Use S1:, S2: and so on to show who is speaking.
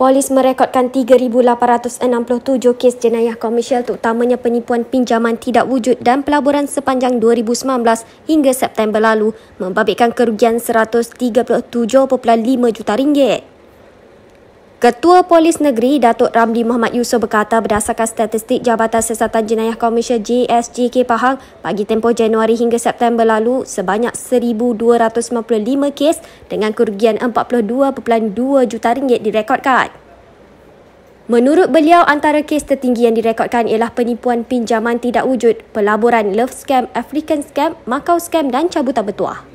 S1: Polis merekodkan 3,867 kes jenayah komersial terutamanya penipuan pinjaman tidak wujud dan pelaburan sepanjang 2019 hingga September lalu membabitkan kerugian 137.5 juta ringgit. Ketua Polis Negeri Datuk Ramli Muhammad Yusof berkata berdasarkan statistik Jabatan Siasatan Jenayah Komisi JSJK Pahang bagi tempoh Januari hingga September lalu sebanyak 1,255 kes dengan kerugian 42.2 juta ringgit direkodkan. Menurut beliau, antara kes tertinggi yang direkodkan ialah penipuan pinjaman tidak wujud, pelaburan love scam, African scam, Macau scam dan cabutan bertuah.